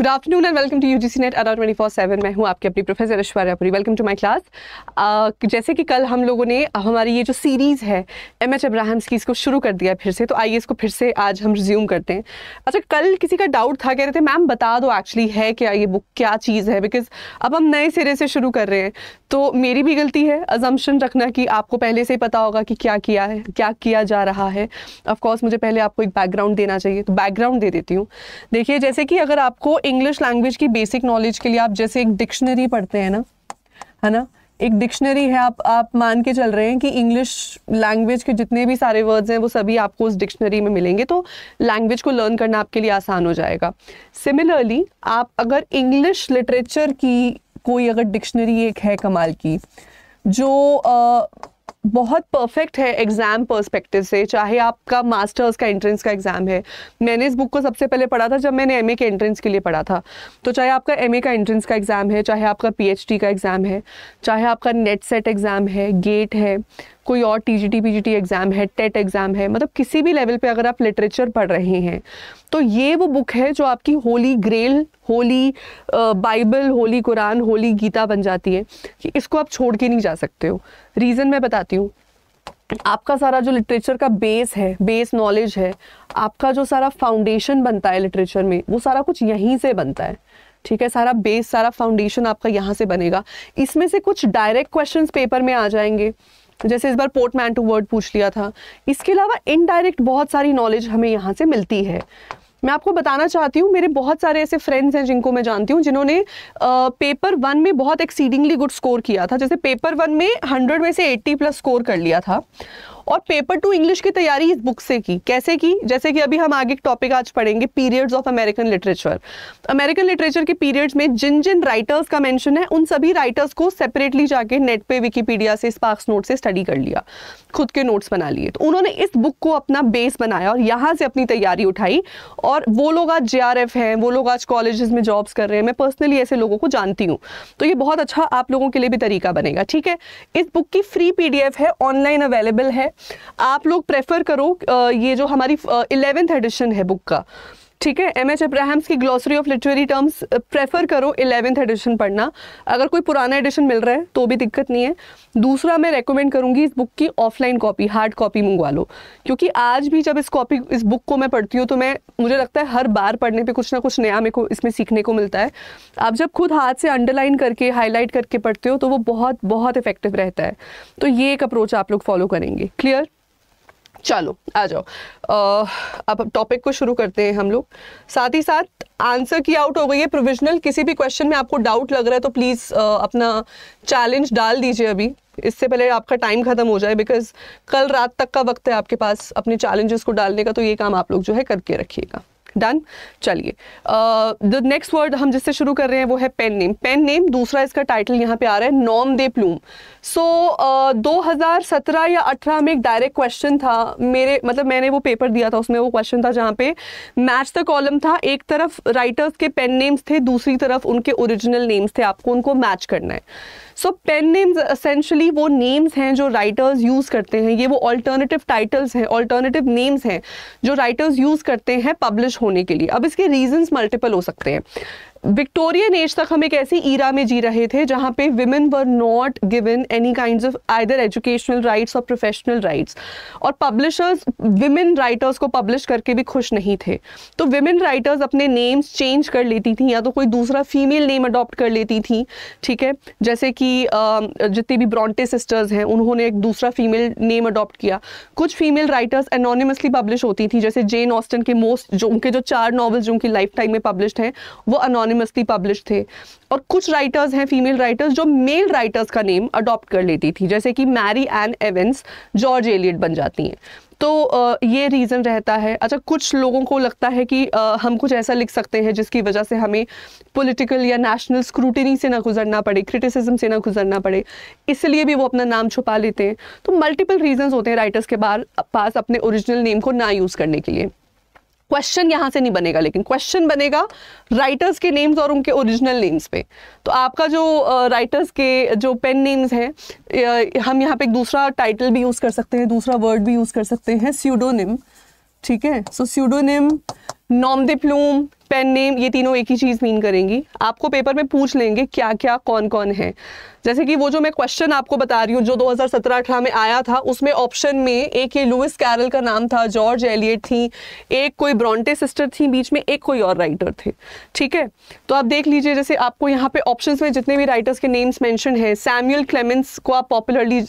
good afternoon and welcome to U G C NET around twenty four seven मैं हूँ आपकी अपनी professor Aishwarya Puri welcome to my class जैसे कि कल हम लोगों ने uh, हमारी ये जो सीरीज़ है एम एच अब्राहम्स की इसको शुरू कर दिया फिर से तो आइए इसको फिर से आज हम रिज्यूम करते हैं अच्छा कल किसी का डाउट था कह रहे थे मैम बता दो एक्चुअली है क्या ये बुक क्या चीज़ है बिकॉज अब हम नए सिरे से शुरू कर रहे हैं तो मेरी भी गलती है अजम्पन रखना कि आपको पहले से ही पता होगा कि क्या किया है क्या किया जा रहा है ऑफकोर्स मुझे पहले आपको एक बैकग्राउंड देना चाहिए तो बैकग्राउंड दे देती हूँ देखिए जैसे कि अगर आपको इंग्लिश लैंग्वेज की बेसिक नॉलेज के लिए आप जैसे एक डिक्शनरी पढ़ते हैं ना है ना एक डिक्शनरी है आप आप मान के चल रहे हैं कि इंग्लिश लैंग्वेज के जितने भी सारे वर्ड्स हैं वो सभी आपको उस डिक्शनरी में मिलेंगे तो लैंग्वेज को लर्न करना आपके लिए आसान हो जाएगा सिमिलरली आप अगर इंग्लिश लिटरेचर की कोई अगर डिक्शनरी एक है कमाल की जो आ, बहुत परफेक्ट है एग्ज़ाम पर्सपेक्टिव से चाहे आपका मास्टर्स का एंट्रेंस का एग्ज़ाम है मैंने इस बुक को सबसे पहले पढ़ा था जब मैंने एम के एंट्रेंस के लिए पढ़ा था तो चाहे आपका एम का एंट्रेंस का एग्ज़ाम है चाहे आपका पी का एग्ज़ाम है चाहे आपका नेट सेट एग्ज़ाम है गेट है कोई और T G T P G T exam है टेट एग्ज़ाम e है मतलब किसी भी लेवल पे अगर आप लिटरेचर पढ़ रहे हैं तो ये वो बुक है जो आपकी holy grail holy bible holy Quran holy Gita बन जाती है कि इसको आप छोड़ के नहीं जा सकते हो रीज़न मैं बताती हूँ आपका सारा जो लिटरेचर का बेस है बेस नॉलेज है आपका जो सारा फाउंडेशन बनता है लिटरेचर में वो सारा कुछ यहीं से बनता है ठीक है सारा बेस सारा फाउंडेशन आपका यहाँ से बनेगा इसमें से कुछ डायरेक्ट क्वेश्चंस पेपर में आ जाएंगे जैसे इस बार पोर्टमैन टू वर्ड पूछ लिया था इसके अलावा इनडायरेक्ट बहुत सारी नॉलेज हमें यहाँ से मिलती है मैं आपको बताना चाहती हूँ मेरे बहुत सारे ऐसे फ्रेंड्स हैं जिनको मैं जानती हूँ जिन्होंने पेपर वन में बहुत एक्सीडिंगली गुड स्कोर किया था जैसे पेपर वन में हंड्रेड में से एट्टी प्लस स्कोर कर लिया था और पेपर टू इंग्लिश की तैयारी इस बुक से की कैसे की जैसे कि अभी हम आगे एक टॉपिक आज पढ़ेंगे periods of American literature American literature के पीरियड्स में जिन जिन राइटर्स का मैंशन है उन सभी राइटर्स को सेपरेटली जाके नेट पे विकीपीडिया से स्पार्क्स नोट से स्टडी कर लिया खुद के नोट्स बना लिए तो उन्होंने इस बुक को अपना बेस बनाया और यहाँ से अपनी तैयारी उठाई और वो लोग आज जे हैं वो लोग आज कॉलेज में जॉब्स कर रहे हैं मैं पर्सनली ऐसे लोगों को जानती हूँ तो ये बहुत अच्छा आप लोगों के लिए भी तरीका बनेगा ठीक है इस बुक की फ्री पी है ऑनलाइन अवेलेबल है आप लोग प्रेफर करो ये जो हमारी इलेवेंथ एडिशन है बुक का ठीक है एम एच अब्राहम्स की glossary of literary terms prefer करो इलेवेंथ एडिशन पढ़ना अगर कोई पुराना एडिशन मिल रहा है तो भी दिक्कत नहीं है दूसरा मैं रेकमेंड करूँगी इस बुक की ऑफलाइन कॉपी हार्ड कॉपी मंगवा लो क्योंकि आज भी जब इस कॉपी इस बुक को मैं पढ़ती हूँ तो मैं मुझे लगता है हर बार पढ़ने पर कुछ ना कुछ नया मेरे को इसमें सीखने को मिलता है आप जब खुद हाथ से अंडरलाइन करके हाईलाइट करके पढ़ते हो तो वो बहुत बहुत इफेक्टिव रहता है तो ये एक अप्रोच आप लोग फॉलो करेंगे क्लियर चलो आ जाओ अब टॉपिक को शुरू करते हैं हम लोग साथ ही साथ आंसर की आउट हो गई है प्रोविजनल किसी भी क्वेश्चन में आपको डाउट लग रहा है तो प्लीज़ अपना चैलेंज डाल दीजिए अभी इससे पहले आपका टाइम ख़त्म हो जाए बिकॉज कल रात तक का वक्त है आपके पास अपने चैलेंजेस को डालने का तो ये काम आप लोग जो है करके रखिएगा डन चलिए द नेक्स्ट वर्ड हम जिससे शुरू कर रहे हैं वो है पेन नेम पेन नेम दूसरा इसका टाइटल यहाँ पे आ रहा है नॉम दे प्लूम सो दो हज़ार सत्रह या अठारह में एक डायरेक्ट क्वेश्चन था मेरे मतलब मैंने वो पेपर दिया था उसमें वो क्वेश्चन था जहाँ पे मैच द कॉलम था एक तरफ राइटर्स के पेन नेम्स थे दूसरी तरफ उनके ओरिजिनल नेम्स थे आपको उनको मैच करना है सो पेन नेम्स असेंशली वो नेम्स हैं जो राइटर्स यूज़ करते हैं ये वो ऑल्टरनेटिव टाइटल्स हैं ऑल्टरनेटिव नेम्स हैं जो राइटर्स यूज़ करते हैं पब्लिश होने के लिए अब इसके रीजंस मल्टीपल हो सकते हैं विक्टोरियन एज तक हम एक ऐसी ईरा में जी रहे थे जहाँ पे women were not given any kind of either educational rights और प्रोफेशनल राइट्स और पब्लिशर्स विमेन राइटर्स को पब्लिश करके भी खुश नहीं थे तो विमेन राइटर्स अपने नेम्स चेंज कर लेती थी या तो कोई दूसरा फीमेल नेम अडॉप्ट कर लेती थी ठीक है जैसे कि जितनी भी ब्रॉन्टे सिस्टर्स हैं उन्होंने एक दूसरा फीमेल नेम अडॉप्ट किया कुछ फीमेल राइटर्स एनोनिमसली पब्लिश होती थी जैसे जेन ऑस्टन के मोस्ट जो उनके जो चार नॉवल्स जो उनकी लाइफ टाइम में पब्लिश हैं वो अनोनिम एनोनिमसली पब्लिश थे और कुछ राइटर्स हैं फीमेल राइटर्स जो मेल राइटर्स का नेम अडॉप्ट कर लेती थी जैसे कि Mary Ann Evans George Eliot बन जाती हैं तो ये रीज़न रहता है अच्छा कुछ लोगों को लगता है कि हम कुछ ऐसा लिख सकते हैं जिसकी वजह से हमें पॉलिटिकल या नेशनल स्क्रूटनी से ना गुजरना पड़े क्रिटिसिज्म से ना गुजरना पड़े इसलिए भी वो अपना नाम छुपा लेते हैं तो मल्टीपल रीजंस होते हैं राइटर्स के बाहर पास अपने ओरिजिनल नेम को ना यूज़ करने के लिए क्वेश्चन यहाँ से नहीं बनेगा लेकिन क्वेश्चन बनेगा राइटर्स के नेम्स और उनके ओरिजिनल नेम्स पे तो आपका जो राइटर्स के जो पेन नेम्स हैं हम यहाँ पे एक दूसरा टाइटल भी यूज़ कर सकते हैं दूसरा वर्ड भी यूज़ कर सकते हैं स्यूडोनिम ठीक है so pseudonym nom de plume pen name ये तीनों एक ही चीज़ मीन करेंगी आपको पेपर में पूछ लेंगे क्या क्या कौन कौन है जैसे कि वो जो मैं क्वेश्चन आपको बता रही हूँ जो 2017-18 में आया था उसमें ऑप्शन में एक ये लुइस कैरल का नाम था जॉर्ज एलियट थी एक कोई ब्रॉन्टे सिस्टर थी बीच में एक कोई और राइटर थे ठीक है तो आप देख लीजिए जैसे आपको यहाँ पे ऑप्शंस में जितने भी राइटर्स के नेम्स मैंशन है सैम्यूल क्लेमेंस को आप पॉपुलरली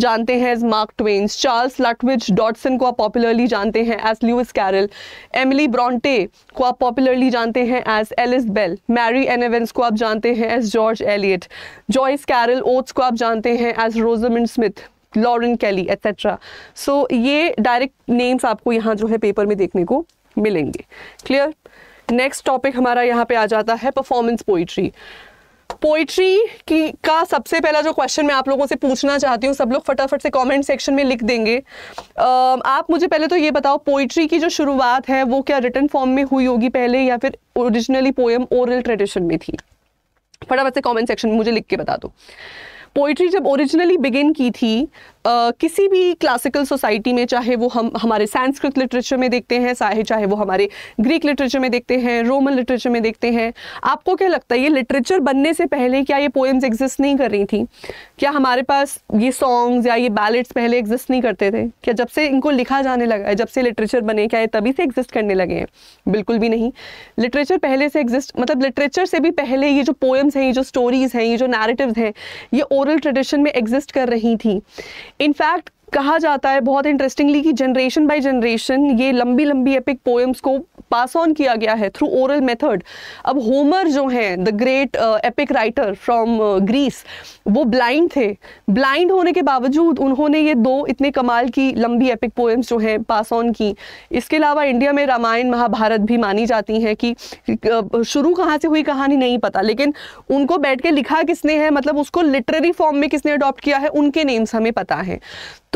जानते हैं as Mark Twain Charles Lutwidge Dodgson को आप पॉपुलरली जानते हैं as Lewis Carroll Emily Bronte को आप पॉपुलरली भी जानते हैं as Ellis Bell Mary Ann Evans को आप जानते हैं as George Eliot Joyce Carol Oates को आप जानते हैं as Rosamond Smith Lauren Kelly etcetera so ये डायरेक्ट नेम्स आपको यहाँ जो है पेपर में देखने को मिलेंगे क्लियर नेक्स्ट टॉपिक हमारा यहाँ पे आ जाता है परफॉर्मेंस पोइट्री पोइट्री की का सबसे पहला जो क्वेश्चन मैं आप लोगों से पूछना चाहती हूँ सब लोग फटाफट से कमेंट सेक्शन में लिख देंगे आप मुझे पहले तो ये बताओ पोइट्री की जो शुरुआत है वो क्या रिटर्न फॉर्म में हुई होगी पहले या फिर ओरिजिनली पोएम ओरल ट्रेडिशन में थी फटाफट से कमेंट सेक्शन में मुझे लिख के बता दो पोइट्री जब ओरिजिनली बिगिन की थी किसी भी क्लासिकल सोसाइटी में चाहे वो हम हमारे संस्कृत लिटरेचर में देखते हैं चाहे चाहे वो हमारे ग्रीक लिटरेचर में देखते हैं रोमन लिटरेचर में देखते हैं आपको क्या लगता है ये लिटरेचर बनने से पहले क्या ये पोएम्स एग्जिस्ट नहीं कर रही थी क्या हमारे पास ये सॉन्ग्स या ये बैलेट्स पहले एग्जिस्ट नहीं करते थे क्या जब से इनको लिखा जाने लगा है जब से लिटरेचर बने क्या ये तभी से एग्जिस्ट करने लगे हैं बिल्कुल भी नहीं लिटरेचर पहले से एग्जिस्ट मतलब लिटरेचर से भी पहले ये जो पोएम्स हैं ये जो स्टोरीज़ हैं ये जो नैरेटिव हैं ये ओरल ट्रेडिशन में एग्जिस्ट कर रही थी In fact, कहा जाता है बहुत इंटरेस्टिंगली कि जनरेशन बाय जनरेशन ये लंबी लंबी एपिक पोएम्स को पास ऑन किया गया है थ्रू ओरल मेथड अब होमर जो हैं the great epic writer from Greece वो ब्लाइंड थे ब्लाइंड होने के बावजूद उन्होंने ये दो इतने कमाल की लंबी एपिक पोएम्स जो हैं पास ऑन की इसके अलावा इंडिया में रामायण महाभारत भी मानी जाती हैं कि शुरू कहाँ से हुई कहानी नहीं पता लेकिन उनको बैठ के लिखा किसने है मतलब उसको लिटरेरी फॉर्म में किसने अडॉप्ट किया है उनके नेम्स हमें पता है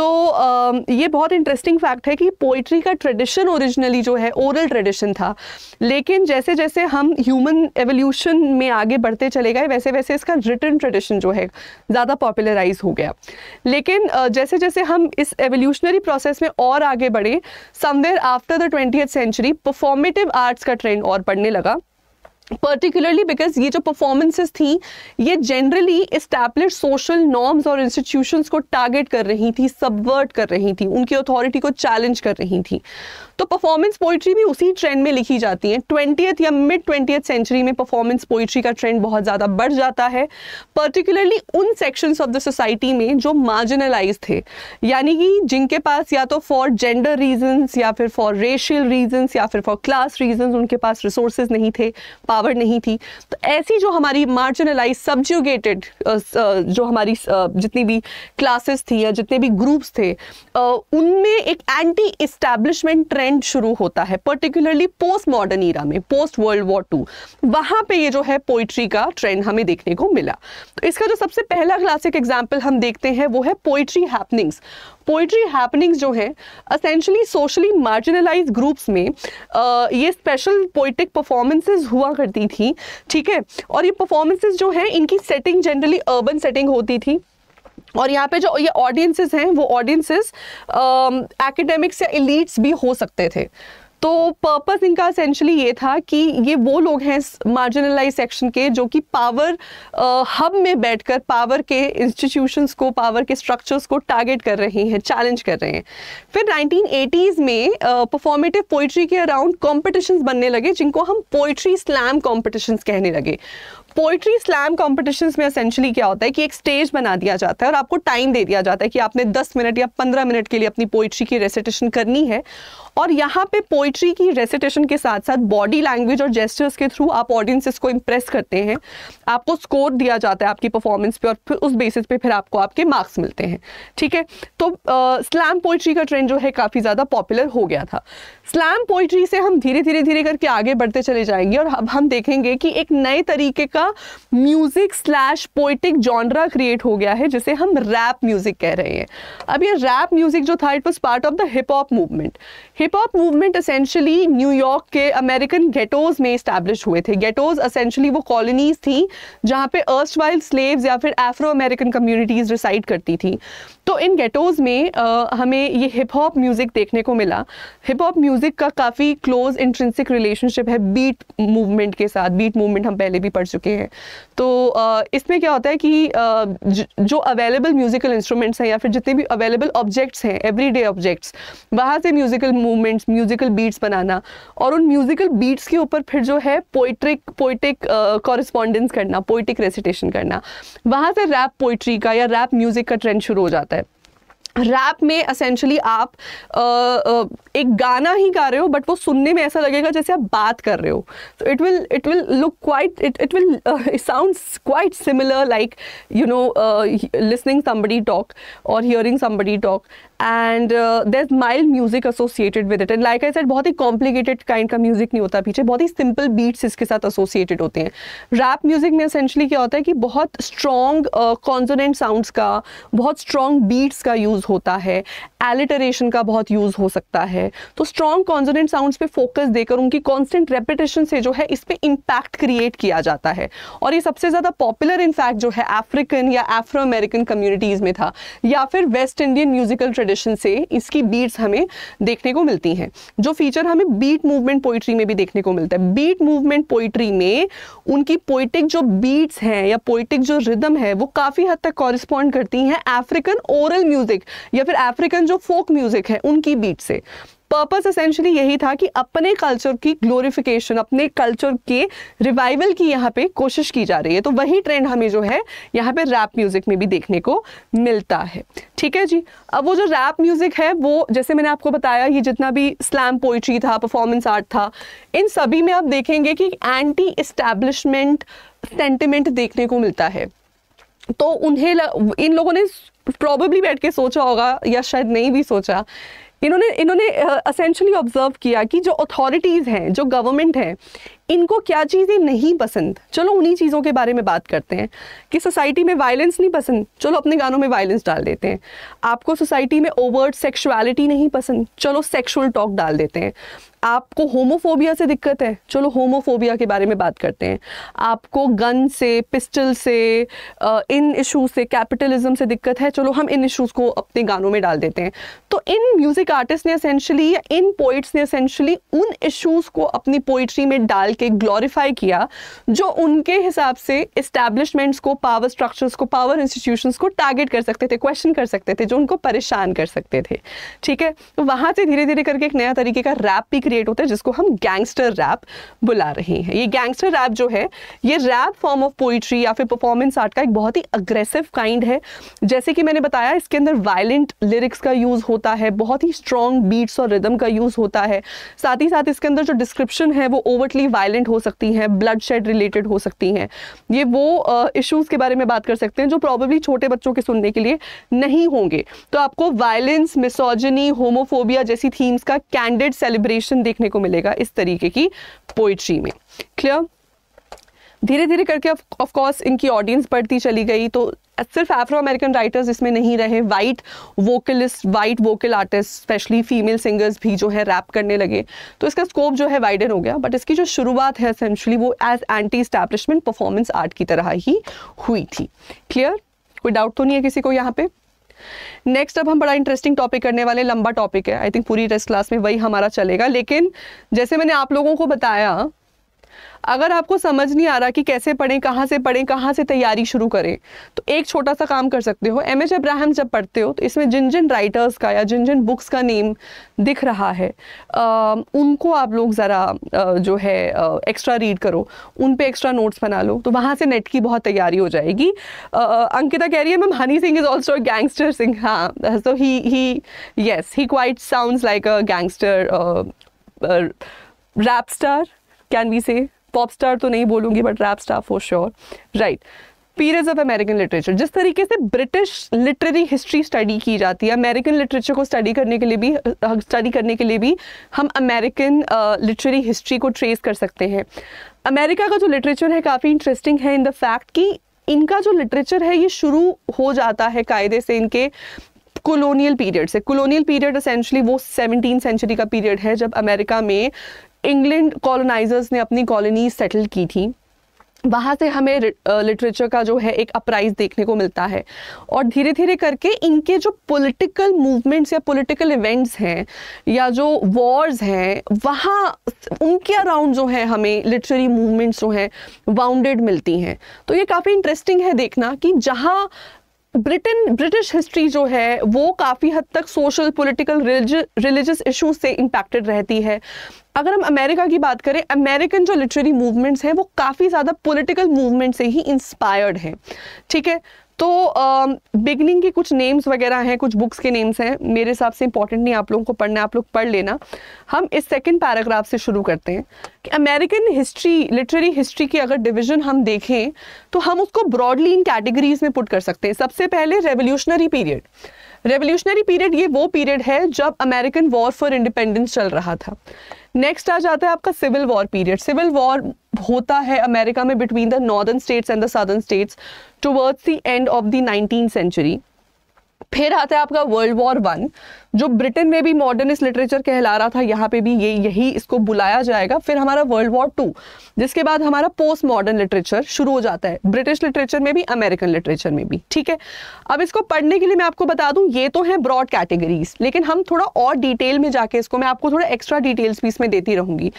तो ये बहुत इंटरेस्टिंग फैक्ट है कि पोइट्री का ट्रेडिशन ओरिजिनली जो है ओरल ट्रेडिशन था लेकिन जैसे जैसे हम ह्यूमन एवोल्यूशन में आगे बढ़ते चले गए वैसे वैसे इसका रिटर्न ट्रेडिशन जो है ज़्यादा पॉपुलराइज हो गया लेकिन जैसे जैसे हम इस एवोल्यूशनरी प्रोसेस में और आगे बढ़े somewhere after the twenty century performative arts का ट्रेंड और बढ़ने लगा पर्टिकुलरली बिकॉज ये जो परफॉर्मेंसेस थी ये जनरली इस्टेब्लिश सोशल नॉर्म्स और इंस्टीट्यूशंस को टारगेट कर रही थी सबवर्ट कर रही थी उनकी अथॉरिटी को चैलेंज कर रही थी तो परफॉर्मेंस पोइट्री भी उसी ट्रेंड में लिखी जाती है ट्वेंटियथ या मिड ट्वेंटियथ सेंचुरी में परफॉर्मेंस पोइट्री का ट्रेंड बहुत ज़्यादा बढ़ जाता है पर्टिकुलरली उन सेक्शंस ऑफ द सोसाइटी में जो मार्जिनलाइज थे यानी कि जिनके पास या तो फॉर जेंडर रीजन्स या फिर फॉर रेशियल रीजन्स या फिर फॉर क्लास रीजन्स उनके पास रिसोर्सेज नहीं थे पावर नहीं थी तो ऐसी जो हमारी मार्जिनलाइज सब्जुगेटेड जो हमारी जितनी भी क्लासेस थी या जितने भी ग्रुप्स थे उनमें एक एंटी इस्टेब्लिशमेंट ट्रेंड शुरू होता है पर्टिकुलरली पोस्ट मॉडर्न ईरा में पोस्ट वर्ल्ड वॉर टू वहाँ पर ये जो है पोइट्री का ट्रेंड हमें देखने को मिला तो इसका जो सबसे पहला क्लासिक एग्जाम्पल हम देखते हैं वो है पोइट्री हैपनिंग्स पोइट्री हैपनिंग्स जो है असेंशली सोशली मार्जिनलाइज ग्रुप्स में आ, ये स्पेशल पोइटिक परफॉर्मेंसेज हुआ करती थी ठीक है और ये परफॉर्मेंसेज जो है इनकी सेटिंग जनरली अर्बन सेटिंग होती थी और यहाँ पे जो ये ऑडियंसेस हैं वो ऑडियंसेस एकेडमिक्स या इलीट्स भी हो सकते थे तो पर्पस इनका असेंशली ये था कि ये वो लोग हैं मार्जिनलाइज सेक्शन के जो कि पावर हब में बैठकर पावर के इंस्टीट्यूशंस को पावर के स्ट्रक्चर्स को टारगेट कर रहे हैं चैलेंज कर रहे हैं फिर 1980s में परफॉर्मेटिव पोइट्री के अराउंड कॉम्पिटिशन्स बनने लगे जिनको हम पोइट्री स्लैम कॉम्पिटिशन्स कहने लगे पोइट्री स्लैम कॉम्पिटिशन्स में असेंशली क्या होता है कि एक स्टेज बना दिया जाता है और आपको टाइम दे दिया जाता है कि आपने 10 मिनट या 15 मिनट के लिए अपनी पोइट्री की रेसिटेशन करनी है और यहाँ पे पोइट्री की रेसिटेशन के साथ साथ बॉडी लैंग्वेज और जेस्टर्स के थ्रू आप ऑडियंसिस को इम्प्रेस करते हैं आपको स्कोर दिया जाता है आपकी परफॉर्मेंस पे और फिर उस बेसिस पे फिर आपको आपके मार्क्स मिलते हैं ठीक है तो स्लैम पोइट्री का ट्रेंड जो है काफ़ी ज़्यादा पॉपुलर हो गया था स्लैम पोइट्री से हम धीरे धीरे धीरे करके आगे बढ़ते चले जाएंगे और अब हम देखेंगे कि एक नए तरीके का music slash poetic genre create हो गया है जिसे हम रैप म्यूज़िक कह रहे हैं अब ये रैप म्यूज़िक जो था it was part of the hip hop movement hip hop movement essentially न्यूयॉर्क के अमेरिकन गेटोज में इस्टेब्लिश हुए थे गेटोज असेंशली वो कॉलोनीज थी जहाँ पे अर्स्ट वाइल्ड स्लेव्स या फिर एफ्रो अमेरिकन कम्युनिटीज़ रिसाइड करती थी तो इन गेटोज में आ, हमें ये हिप हॉप म्यूज़िक देखने को मिला हिप हॉप म्यूज़िक का काफ़ी क्लोज इंट्रेंसिक रिलेशनशिप है बीट मूवमेंट के साथ बीट मूवमेंट हम पहले भी पढ़ चुके हैं तो आ, इसमें क्या होता है कि आ, ज, जो अवेलेबल म्यूज़िकल इंस्ट्रूमेंट्स हैं या फिर जितने भी अवेलेबल ऑब्जेक्ट्स हैं एवरीडे ऑब्जेक्ट्स वहाँ से म्यूज़िकल मूवमेंट्स म्यूज़िकल बीट्स बनाना और उन म्यूज़िकल बीट्स के ऊपर फिर जो है पोइट्रिक पोइटिक कॉरस्पॉन्डेंस करना पोइटिक रेसिटेशन करना वहाँ से रैप पोइट्री का या रैप म्यूज़िक का ट्रेंड शुरू हो जाता है रैप में असेंशली आप आ, uh, आ, uh, एक गाना ही गा रहे हो बट वो सुनने में ऐसा लगेगा जैसे आप बात कर रहे हो तो it will it will look quite it it will sounds quite similar like you know listening somebody talk और hearing somebody talk and there is mild music associated with it and like I said बहुत ही complicated kind का music नहीं होता पीछे बहुत ही simple beats इसके साथ एसोसिएटेड होते हैं रैप म्यूजिक में असेंशली क्या होता है कि बहुत स्ट्रॉन्ग कॉन्जोनेंट साउंड्स का बहुत स्ट्रॉन्ग बीट्स का यूज़ होता है एलिटरेशन का बहुत यूज़ हो सकता है तो स्ट्रॉन्ग कॉन्जोनेंट साउंड्स पे फोकस देकर उनकी कॉन्स्टेंट रेपिटेशन से जो है इस पर इम्पैक्ट क्रिएट किया जाता है और ये सबसे ज़्यादा पॉपुलर इनफैक्ट जो है अफ्रीकन या एफ्रो अमेरिकन कम्युनिटीज़ में था या फिर West Indian musical tradition addition से इसकी बीट्स हमें देखने को मिलती हैं जो फीचर हमें बीट मूवमेंट पोइट्री में भी देखने को मिलता है बीट मूवमेंट पोइट्री में उनकी पोइटिक जो बीट्स हैं या पोइटिक जो रिदम है वो काफ़ी हद तक कॉरिस्पॉन्ड करती हैं अफ्रीकन ओरल म्यूज़िक या फिर अफ्रीकन जो फोक म्यूज़िक है उनकी बीट से पर्पस एसेंशली यही था कि अपने कल्चर की ग्लोरिफिकेशन अपने कल्चर के रिवाइवल की यहाँ पे कोशिश की जा रही है तो वही ट्रेंड हमें जो है यहाँ पे रैप म्यूज़िक में भी देखने को मिलता है ठीक है जी अब वो जो रैप म्यूज़िक है वो जैसे मैंने आपको बताया ये जितना भी स्लैम पोइट्री था परफॉर्मेंस आर्ट था इन सभी में आप देखेंगे कि एंटी इस्टेब्लिशमेंट सेंटिमेंट देखने को मिलता है तो उन्हें इन लोगों ने प्रॉब्ली बैठ के सोचा होगा या शायद नहीं भी सोचा इन्होंने इन्होंने असेंशली ऑब्जर्व किया कि जो अथॉरिटीज़ हैं जो गवर्नमेंट हैं इनको क्या चीज़ें नहीं पसंद चलो उन्हीं चीज़ों के बारे में बात करते हैं कि सोसाइटी में वायलेंस नहीं पसंद चलो अपने गानों में वायलेंस डाल देते हैं आपको सोसाइटी में ओवर्ड सेक्शुअलिटी नहीं पसंद चलो सेक्शुअल टॉक डाल देते हैं आपको होमोफोबिया से दिक्कत है चलो होमोफोबिया के बारे में बात करते हैं आपको गन से पिस्टल से इन इश्यूज से कैपिटलिज्म से दिक्कत है चलो हम इन इश्यूज को अपने गानों में डाल देते हैं तो इन म्यूज़िक आर्टिस्ट ने असेंशली या इन पोइट्स ने असेंशली उन इश्यूज को अपनी पोइट्री में डाल करके ग्लोरीफाई किया जो उनके हिसाब से इस्टेब्लिशमेंट्स को पावर स्ट्रक्चर्स को पावर इंस्टीट्यूशंस को टारगेट कर सकते थे क्वेश्चन कर सकते थे जो उनको परेशान कर सकते थे ठीक है तो वहाँ से धीरे धीरे करके एक नया तरीके का रैप भी क्रिएट होता है जिसको हम गैंगस्टर रैप बुला रहे हैं ये गैंगस्टर रैप जो है ये रैप फॉर्म ऑफ पोइट्री या फिर परफॉर्मेंस आर्ट का एक बहुत ही अग्रेसिव काइंड है जैसे कि मैंने बताया इसके अंदर वायलेंट लिरिक्स का यूज़ होता है बहुत ही स्ट्रॉन्ग बीट्स और रिदम का यूज़ होता है साथ ही साथ इसके अंदर जो डिस्क्रिप्शन है वो ओवरटली वायलेंट वायलेंट हो सकती हैं ब्लड शेड रिलेटेड हो सकती हैं ये वो इश्यूज़ के बारे में बात कर सकते हैं जो प्रॉबेबली छोटे बच्चों के सुनने के लिए नहीं होंगे तो आपको वायलेंस मिसोजनी होमोफोबिया जैसी थीम्स का कैंडेड सेलिब्रेशन देखने को मिलेगा इस तरीके की पोइट्री में क्लियर धीरे धीरे करके ऑफ कोर्स इनकी ऑडियंस बढ़ती चली गई तो सिर्फ एफ्रो अमेरिकन राइटर्स इसमें नहीं रहे white vocalist white vocal artist specially female singers भी जो है रैप करने लगे तो इसका स्कोप जो है वाइडन हो गया बट इसकी जो शुरुआत है असेंशली वो as anti establishment performance art की तरह ही हुई थी क्लियर कोई डाउट तो नहीं है किसी को यहाँ पे नेक्स्ट अब हम बड़ा इंटरेस्टिंग टॉपिक करने वाले लंबा टॉपिक है आई थिंक पूरी रेस्ट क्लास में वही हमारा चलेगा लेकिन जैसे मैंने आप लोगों को बताया अगर आपको समझ नहीं आ रहा कि कैसे पढ़ें कहाँ से पढ़ें कहाँ से तैयारी शुरू करें तो एक छोटा सा काम कर सकते हो एम एच अब्राहम जब पढ़ते हो तो इसमें जिन जिन राइटर्स का या जिन जिन बुक्स का नेम दिख रहा है आ, उनको आप लोग ज़रा जो है एक्स्ट्रा रीड करो उन पर एक्स्ट्रा नोट्स बना लो तो वहाँ से नेट की बहुत तैयारी हो जाएगी आ, अंकिता कह रही है ma'am Honey Singh is also gangster Singh हाँ so he he yes he quite sounds like a gangster rap star can we say pop star तो नहीं बोलूंगी but rap star for sure right periods of American literature जिस तरीके से British literary history study की जाती है American literature को स्टडी करने के लिए भी स्टडी करने के लिए भी हम अमेरिकन लिटरेरी हिस्ट्री को ट्रेस कर सकते हैं अमेरिका का जो लिटरेचर है काफ़ी इंटरेस्टिंग है इन द फैक्ट कि इनका जो लिटरेचर है ये शुरू हो जाता है कायदे से इनके कोलोनियल पीरियड से कोलोनियल पीरियड असेंशली वो सेवनटीन सेंचुरी का पीरियड है जब अमेरिका में इंग्लैंड कॉलोनाइजर्स ने अपनी कॉलोनी सेटल की थी वहाँ से हमें लिटरेचर का जो है एक अपराइज देखने को मिलता है और धीरे धीरे करके इनके जो पॉलिटिकल मूवमेंट्स या पॉलिटिकल इवेंट्स हैं या जो वॉर्स हैं वहाँ उनके अराउंड जो है हमें लिटरेरी मूवमेंट्स जो हैं वाउंडेड मिलती हैं तो ये काफ़ी इंटरेस्टिंग है देखना कि जहाँ ब्रिटेन ब्रिटिश हिस्ट्री जो है वो काफ़ी हद तक सोशल पॉलिटिकल रिलीजियस इशूज से इंपैक्टेड रहती है अगर हम अमेरिका की बात करें अमेरिकन जो लिटरेरी मूवमेंट्स हैं वो काफ़ी ज़्यादा पॉलिटिकल मूवमेंट से ही इंस्पायर्ड हैं ठीक है तो बिगनिंग uh, के कुछ नेम्स वगैरह हैं कुछ बुक्स के नेम्स हैं मेरे हिसाब से इंपॉर्टेंट नहीं आप लोगों को पढ़ना आप लोग पढ़ लेना हम इस सेकंड पैराग्राफ से शुरू करते हैं कि अमेरिकन हिस्ट्री लिटरेरी हिस्ट्री की अगर डिवीजन हम देखें तो हम उसको ब्रॉडली इन कैटेगरीज में पुट कर सकते हैं सबसे पहले रेवोल्यूशनरी पीरियड रेवोल्यूशनरी पीरियड ये वो पीरियड है जब अमेरिकन वॉर फॉर इंडिपेंडेंस चल रहा था नेक्स्ट आ जाता है आपका civil war period civil war होता है अमेरिका में between the northern states and the southern states towards the end of the nineteen century फिर आता है आपका वर्ल्ड वॉर वन जो ब्रिटेन में भी मॉडर्निस्ट लिटरेचर कहला रहा था यहाँ पे भी ये यही इसको बुलाया जाएगा फिर हमारा वर्ल्ड वॉर टू जिसके बाद हमारा पोस्ट मॉडर्न लिटरेचर शुरू हो जाता है ब्रिटिश लिटरेचर में भी अमेरिकन लिटरेचर में भी ठीक है अब इसको पढ़ने के लिए मैं आपको बता दूँ ये तो है ब्रॉड कैटेगरीज लेकिन हम थोड़ा और डिटेल में जाके इसको मैं आपको थोड़ा एक्स्ट्रा डिटेल्स भी इसमें देती रहूँगी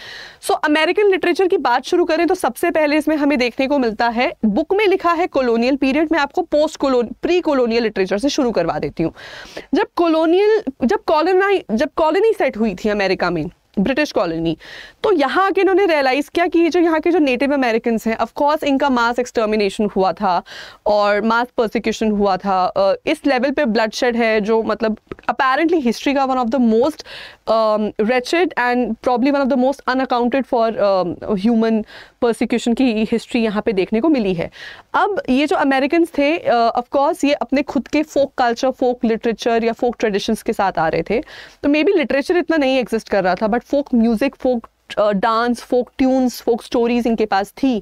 सो अमेरिकन लिटरेचर की बात शुरू करें तो सबसे पहले इसमें हमें देखने को मिलता है बुक में लिखा है कोलोनियल पीरियड में आपको post colon pre colonial literature से शुरू करवा करवा देती हूँ जब कॉलोनियल जब कॉलोनाई जब कॉलोनी सेट हुई थी अमेरिका में ब्रिटिश कॉलोनी तो यहाँ आके इन्होंने रियलाइज़ किया कि जो यहाँ के जो नेटिव अमेरिकन हैं ऑफकोर्स इनका मास एक्सटर्मिनेशन हुआ था और मास प्रोसिक्यूशन हुआ था इस लेवल पे ब्लड शेड है जो मतलब अपेरेंटली हिस्ट्री का one of the most wretched and probably one of the most unaccounted for human prosecution की हिस्ट्री यहाँ पे देखने को मिली है अब ये जो अमेरिकन थे ऑफकोर्स uh, ये अपने खुद के फोक कल्चर फोक लिटरेचर या फोक ट्रेडिशंस के साथ आ रहे थे तो मे बी लिटरेचर इतना नहीं एग्जिस्ट कर रहा था but folk music folk dance folk tunes folk stories इनके पास थी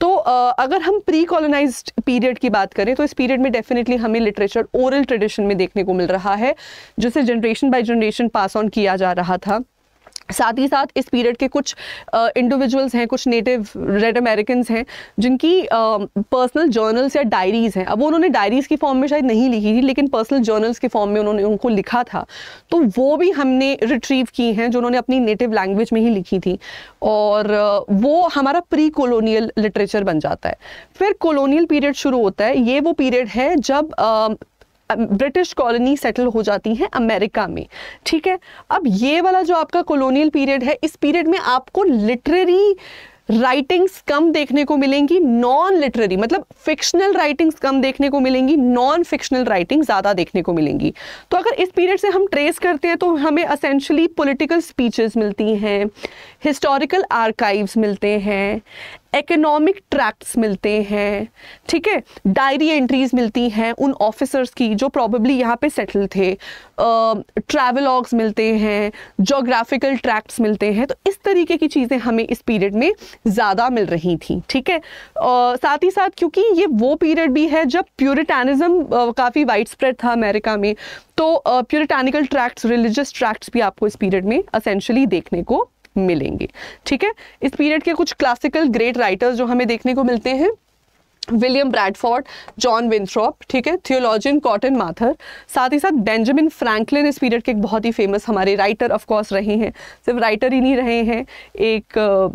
तो uh, अगर हम प्री कॉलोनाइज पीरियड की बात करें तो इस पीरियड में डेफिनेटली हमें लिटरेचर ओरल ट्रेडिशन में देखने को मिल रहा है जिसे generation by generation pass on किया जा रहा था साथ ही साथ इस पीरियड के कुछ इंडिविजुअल्स uh, हैं कुछ नेटिव रेड अमेरिकन हैं जिनकी पर्सनल uh, जर्नल्स या डायरीज़ हैं अब उन्होंने डायरीज़ की फॉर्म में शायद नहीं लिखी थी लेकिन पर्सनल जर्नल्स की फॉर्म में उन्होंने उनको लिखा था तो वो भी हमने रिट्रीव की हैं जो उन्होंने अपनी नेटिव लैंग्वेज में ही लिखी थी और uh, वो हमारा प्री कोलोनियल लिटरेचर बन जाता है फिर कोलोनियल पीरियड शुरू होता है ये वो पीरियड है जब ब्रिटिश कॉलोनी सेटल हो जाती हैं अमेरिका में ठीक है अब ये वाला जो आपका कॉलोनियल पीरियड है इस पीरियड में आपको लिटरेरी राइटिंग्स कम देखने को मिलेंगी नॉन लिटरेरी मतलब फिक्शनल राइटिंग्स कम देखने को मिलेंगी नॉन फिक्शनल राइटिंग ज़्यादा देखने को मिलेंगी तो अगर इस पीरियड से हम ट्रेस करते हैं तो हमें असेंशली पॉलिटिकल स्पीचेस मिलती हैं हिस्टोरिकल आर्काइव्स मिलते हैं इकोनॉमिक ट्रैक्ट्स मिलते हैं ठीक है डायरी एंट्रीज मिलती हैं उन ऑफिसर्स की जो प्रॉबली यहाँ पे सेटल थे ट्रैवलॉग्स मिलते हैं जोग्राफिकल ट्रैक्ट्स मिलते हैं तो इस तरीके की चीज़ें हमें इस पीरियड में ज़्यादा मिल रही थी ठीक है साथ ही साथ क्योंकि ये वो पीरियड भी है जब uh, काफ़ी वाइड स्प्रेड था अमेरिका में तो प्योरिटानिकल ट्रैक्ट्स रिलीजियस ट्रैक्ट्स भी आपको इस पीरियड में असेंशली देखने को मिलेंगे ठीक है इस पीरियड के कुछ क्लासिकल ग्रेट राइटर्स जो हमें देखने को मिलते हैं विलियम ब्रैडफोर्ड जॉन विंथ्रॉप ठीक है थियोलॉजियन कॉटन माथर साथ ही साथ बेंजामिन फ्रैंकलिन इस पीरियड के एक बहुत ही फेमस हमारे राइटर ऑफ कोर्स रहे हैं सिर्फ राइटर ही नहीं रहे हैं एक आ, आ,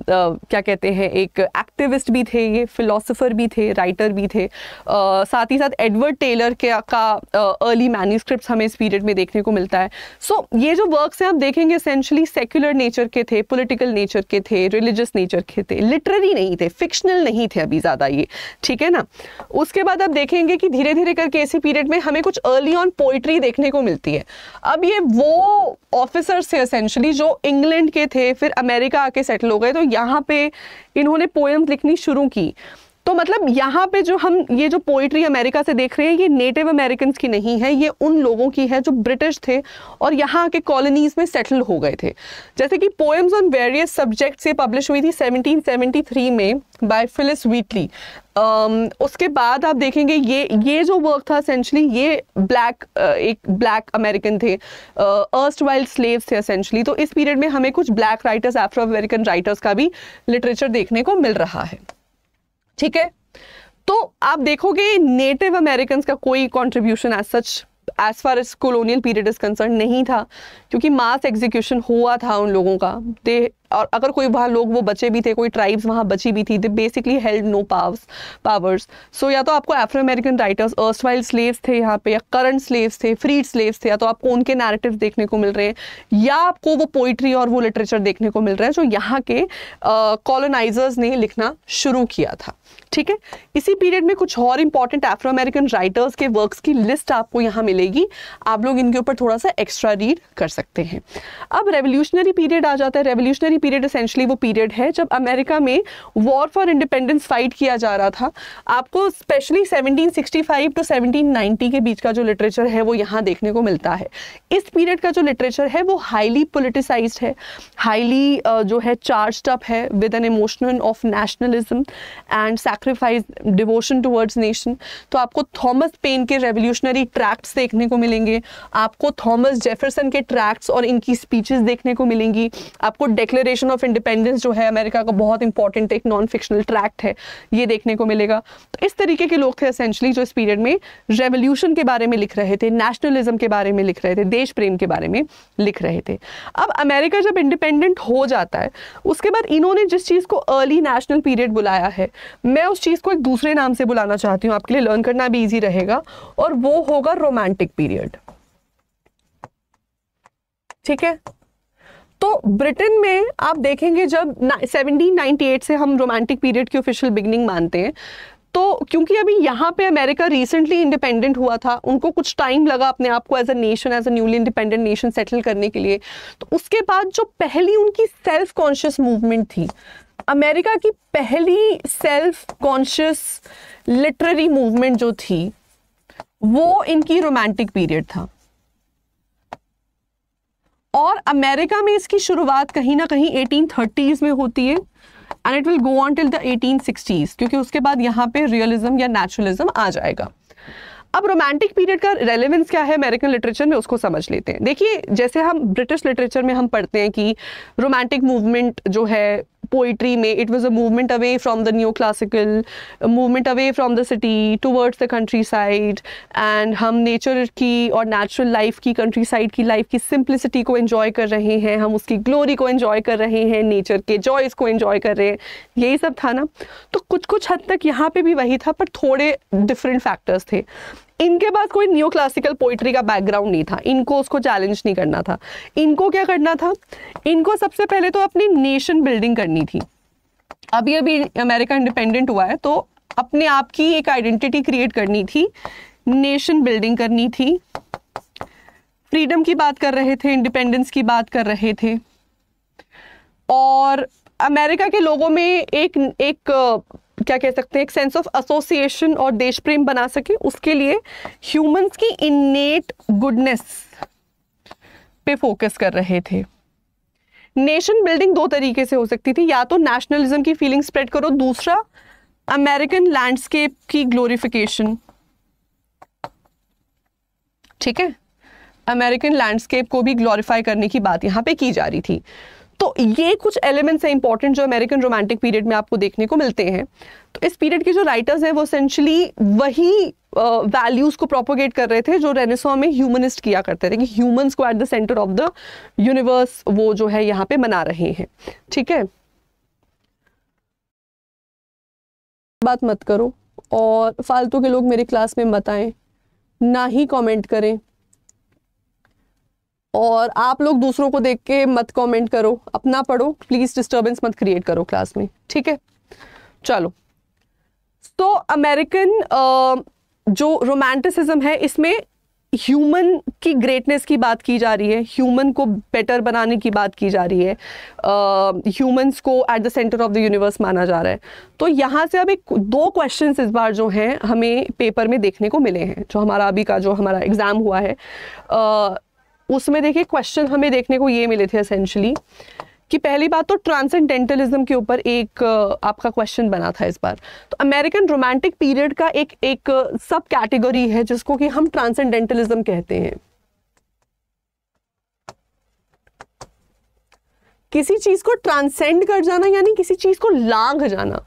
क्या कहते हैं एक एक्टिविस्ट भी थे ये फिलोसोफर भी थे राइटर भी थे आ, साथ ही साथ एडवर्ड टेलर के का अर्ली मैन्यूस्क्रिप्ट हमें इस पीरियड में देखने को मिलता है सो so, ये जो वर्क्स हैं आप देखेंगे इसेंशली सेक्युलर नेचर के थे पोलिटिकल नेचर के थे रिलीजियस नेचर के थे लिटरेरी नहीं थे फिक्शनल नहीं थे अभी ज़्यादा ये ठीक ठीक है ना उसके बाद आप देखेंगे कि धीरे धीरे करके ऐसे पीरियड में हमें कुछ अर्ली ऑन पोइट्री देखने को मिलती है अब ये वो ऑफिसर्स थे असेंशली जो इंग्लैंड के थे फिर अमेरिका आके सेटल हो गए तो यहाँ पे इन्होंने पोएम्स लिखनी शुरू की तो मतलब यहाँ पे जो हम ये जो पोइट्री अमेरिका से देख रहे हैं ये नेटिव अमेरिकन की नहीं है ये उन लोगों की है जो ब्रिटिश थे और यहाँ के कॉलोनीज में सेटल हो गए थे जैसे कि पोएम्स ऑन वेरियस सब्जेक्ट्स ये पब्लिश हुई थी 1773 में बाय फिलिस वीटली उसके बाद आप देखेंगे ये ये जो वर्क था असेंशली ये ब्लैक uh, एक ब्लैक अमेरिकन थे अर्स्ट वाइल्ड स्लेव्स थे असेंशली तो इस पीरियड में हमें कुछ black writers Afro American writers का भी लिटरेचर देखने को मिल रहा है ठीक है तो आप देखोगे नेटिव अमेरिकन का कोई contribution as such as far as colonial period is concern नहीं था क्योंकि मास एग्जीक्यूशन हुआ था उन लोगों का दे और अगर कोई वहाँ लोग वो बचे भी थे कोई ट्राइब्स वहाँ बची भी थी they basically held no powers powers so या तो आपको Afro American writers erstwhile slaves थे यहाँ पे या करंट स्लेव्स थे फ्रीड स्लेव्स थे या तो आपको उनके नैरेटिव देखने को मिल रहे हैं या आपको वो पोइट्री और वो लिटरेचर देखने को मिल रहा है जो यहाँ के कॉलोनाइजर्स uh, ने लिखना शुरू किया था ठीक है इसी पीरियड में कुछ और इंपॉर्टेंट एफ्रो अमेरिकन राइटर्स के वर्क्स की लिस्ट आपको यहाँ मिलेगी आप लोग इनके ऊपर थोड़ा सा एक्स्ट्रा रीड कर सकते हैं अब रेवोल्यूशनरी पीरियड आ जाता है रेवोल्यूशनरी वार्मिंग पीरियड असेंशली वो पीरियड है जब अमेरिका में वॉर फॉर इंडिपेंडेंस फाइट किया जा रहा था आपको स्पेशली 1765 टू 1790 के बीच का जो लिटरेचर है वो यहाँ देखने को मिलता है इस पीरियड का जो लिटरेचर है वो हाईली पोलिटिसाइज है हाईली जो है चार्ज अप है with an emotional of nationalism and sacrifice devotion towards nation तो आपको थॉमस पेन के रेवोल्यूशनरी ट्रैक्ट्स देखने को मिलेंगे आपको थॉमस जेफरसन के ट्रैक्ट्स और इनकी स्पीचेस देखने को मिलेंगी आपको डेक्लेरे डिक्लेरेशन ऑफ इंडिपेंडेंस जो है अमेरिका का बहुत इंपॉर्टेंट एक नॉन फिक्शनल ट्रैक्ट है ये देखने को मिलेगा तो इस तरीके के लोग थे असेंशली जो इस पीरियड में रेवोल्यूशन के बारे में लिख रहे थे नेशनलिज्म के बारे में लिख रहे थे देश प्रेम के बारे में लिख रहे थे अब अमेरिका जब इंडिपेंडेंट हो जाता है उसके बाद इन्होंने जिस चीज़ को अर्ली नेशनल पीरियड बुलाया है मैं उस चीज़ को एक दूसरे नाम से बुलाना चाहती हूँ आपके लिए लर्न करना भी ईजी रहेगा और वो होगा रोमांटिक पीरियड ठीक है तो ब्रिटेन में आप देखेंगे जब 1798 से हम रोमांटिक पीरियड की ऑफिशियल बिगनिंग मानते हैं तो क्योंकि अभी यहाँ पे अमेरिका रिसेंटली इंडिपेंडेंट हुआ था उनको कुछ टाइम लगा अपने आप को as a nation as a newly independent nation settle करने के लिए तो उसके बाद जो पहली उनकी सेल्फ कॉन्शियस मूवमेंट थी अमेरिका की पहली सेल्फ कॉन्शियस लिटरेरी मूवमेंट जो थी वो इनकी रोमांटिक पीरियड था और अमेरिका में इसकी शुरुआत कहीं ना कहीं थर्टीज में होती है and it will go on till the sixties क्योंकि उसके बाद यहाँ पे रियलिज्म या नेचुरलिज्म आ जाएगा अब रोमांटिक पीरियड का रेलेवेंस क्या है अमेरिकन लिटरेचर में उसको समझ लेते हैं देखिए जैसे हम ब्रिटिश लिटरेचर में हम पढ़ते हैं कि रोमांटिक मूवमेंट जो है पोइट्री में it was a movement away from the new classical movement away from the city towards the countryside and हम नेचर की और नेचुरल लाइफ की कंट्री साइड की लाइफ की सिंप्लिसिटी को इन्जॉय कर रहे हैं हम उसकी ग्लोरी को इन्जॉय कर रहे हैं नेचर के जॉयस को इन्जॉय कर रहे हैं यही सब था ना तो कुछ कुछ हद तक यहाँ पे भी वही था पर थोड़े डिफरेंट फैक्टर्स थे इनके पास कोई न्यू क्लासिकल पोइट्री का बैकग्राउंड नहीं था इनको उसको चैलेंज नहीं करना था इनको क्या करना था इनको सबसे पहले तो अपनी नेशन बिल्डिंग करनी थी अभी अभी अमेरिका इंडिपेंडेंट हुआ है तो अपने आप की एक आइडेंटिटी क्रिएट करनी थी नेशन बिल्डिंग करनी थी फ्रीडम की बात कर रहे थे इंडिपेंडेंस की बात कर रहे थे और अमेरिका के लोगों में एक एक क्या कह सकते हैं एक सेंस ऑफ एसोसिएशन और देश प्रेम बना सके उसके लिए ह्यूमंस की इननेट गुडनेस पे फोकस कर रहे थे नेशन बिल्डिंग दो तरीके से हो सकती थी या तो नेशनलिज्म की फीलिंग स्प्रेड करो दूसरा अमेरिकन लैंडस्केप की ग्लोरिफिकेशन ठीक है अमेरिकन लैंडस्केप को भी ग्लोरीफाई करने की बात यहां पे की जा रही थी तो ये कुछ एलिमेंट्स हैं इंपॉर्टेंट जो अमेरिकन रोमांटिक पीरियड में आपको देखने को मिलते हैं तो इस पीरियड के जो राइटर्स हैं वो सेंशली वही वैल्यूज़ को प्रोपोगेट कर रहे थे जो रेनेसॉ में ह्यूमनिस्ट किया करते थे कि ह्यूमंस को at the centre of the universe वो जो है यहाँ पे मना रहे हैं ठीक है बात मत करो और फालतू के लोग मेरे क्लास में मत आए ना ही कमेंट करें और आप लोग दूसरों को देख के मत कमेंट करो अपना पढ़ो प्लीज डिस्टर्बेंस मत क्रिएट करो क्लास में ठीक है चलो तो अमेरिकन जो रोमांटिसिज्म है इसमें ह्यूमन की ग्रेटनेस की बात की जा रही है ह्यूमन को बेटर बनाने की बात की जा रही है ह्यूमंस uh, को at the centre of the universe माना जा रहा है तो यहाँ से अभी दो क्वेश्चंस इस बार जो हैं हमें पेपर में देखने को मिले हैं जो हमारा अभी का जो हमारा एग्ज़ाम हुआ है uh, उसमें देखिए क्वेश्चन हमें देखने को ये मिले थे असेंशली कि पहली बात तो ट्रांसेंडेंटलिज्म के ऊपर एक आपका क्वेश्चन बना था इस बार तो अमेरिकन रोमांटिक पीरियड का एक एक सब कैटेगरी है जिसको कि हम ट्रांसेंडेंटलिज्म कहते हैं किसी चीज को ट्रांसेंड कर जाना यानी किसी चीज को लांग जाना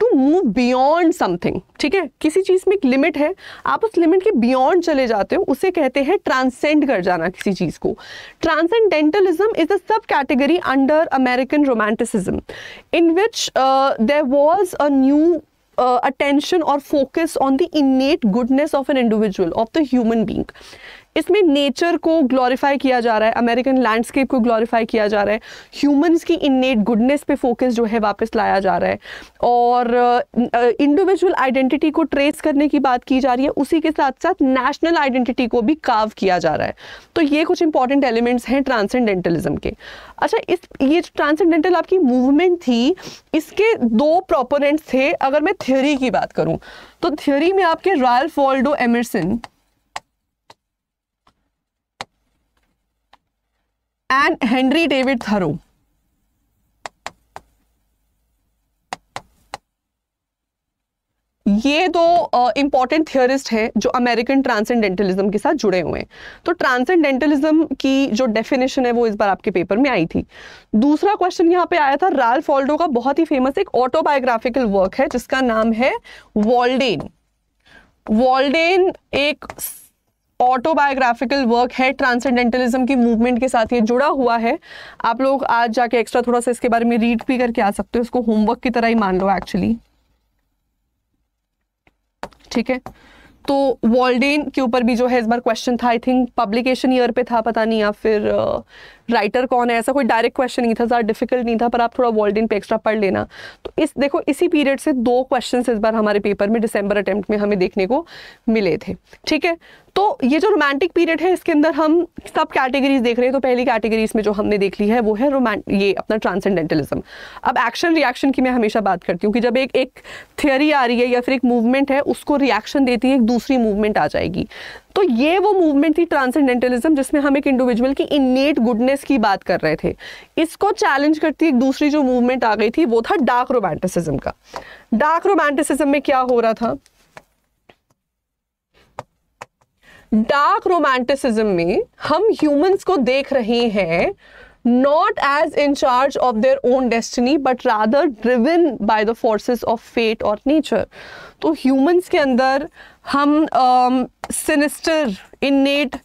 टू मूव बियॉन्ड समथिंग ठीक है किसी चीज़ में एक लिमिट है आप उस लिमिट के बियॉन्ड चले जाते हो उसे कहते हैं ट्रांसेंड कर जाना किसी चीज़ को transcendentalism is a subcategory under American romanticism in which there was a new attention और focus on the innate goodness of an individual of the human being इसमें नेचर को ग्लोरीफाई किया जा रहा है अमेरिकन लैंडस्केप को glorify किया जा रहा है ह्यूमंस की इननेट गुडनेस पे फोकस जो है वापस लाया जा रहा है और इंडिविजुअल आइडेंटिटी को ट्रेस करने की बात की जा रही है उसी के साथ साथ नेशनल आइडेंटिटी को भी काव किया जा रहा है तो ये कुछ इंपॉर्टेंट एलिमेंट्स हैं ट्रांसेंडेंटलिज्म के अच्छा इस ये ट्रांसेंडेंटल आपकी मूवमेंट थी इसके दो प्रोपोनेंट्स थे अगर मैं थ्योरी की बात करूँ तो थ्योरी में आपके Ralph Waldo Emerson and Henry David Thoreau ये दो इंपॉर्टेंट uh, थियोरिस्ट हैं जो अमेरिकन ट्रांसेंडेंटलिज्म के साथ जुड़े हुए हैं तो ट्रांसेंडेंटलिज्म की जो डेफिनेशन है वो इस बार आपके पेपर में आई थी दूसरा क्वेश्चन यहाँ पे आया था राल फॉल्डो का बहुत ही फेमस एक ऑटोबायोग्राफिकल वर्क है जिसका नाम है वॉल्डेन वॉल्डेन एक ऑटोबायोग्राफिकल वर्क है ट्रांसेंडेंटलिज्म की मूवमेंट के साथ ये जुड़ा हुआ है आप लोग आज जाके एक्स्ट्रा थोड़ा सा इसके बारे में रीड भी करके आ सकते हो इसको होमवर्क की तरह ही मान लो एक्चुअली ठीक है तो वॉल्डेन के ऊपर भी जो है इस बार क्वेश्चन था आई थिंक पब्लिकेशन ईयर पे था पता नहीं या फिर राइटर कौन है ऐसा कोई डायरेक्ट क्वेश्चन नहीं था ज़्यादा डिफिकल्ट नहीं था पर आप थोड़ा वॉल्डिन पे एक्स्ट्रा पढ़ लेना तो इस देखो इसी पीरियड से दो क्वेश्चन इस बार हमारे पेपर में डिसम्बर अटैम्प्ट में हमें देखने को मिले थे ठीक है तो ये जो रोमांटिक पीरियड है इसके अंदर हम सब कैटेगरीज देख रहे हैं तो पहली कैटेगरीज में जो हमने देख ली है वो है रोमांट ये अपना ट्रांसेंडेंटलिज्म अब एक्शन रिएक्शन की मैं हमेशा बात करती हूँ कि जब एक एक थियोरी आ रही है या फिर एक मूवमेंट है उसको रिएक्शन देती है एक दूसरी मूवमेंट आ जाएगी तो ये वो मूवमेंट थी ट्रांसेंडेंटलिज्म जिसमें हम एक इंडिविजुअल की इनेट गुडनेस की बात कर रहे थे इसको चैलेंज करती एक दूसरी जो मूवमेंट आ गई थी वो था डार्क रोमांटिसिज्म का डार्क रोमांटिसिज्म में क्या हो रहा था डार्क रोमांटिसिज्म में हम ह्यूमंस को देख रहे हैं not as in charge of their own destiny but rather driven by the forces of fate और नेचर तो ह्यूमंस के अंदर हम सिनिस्टर इननेट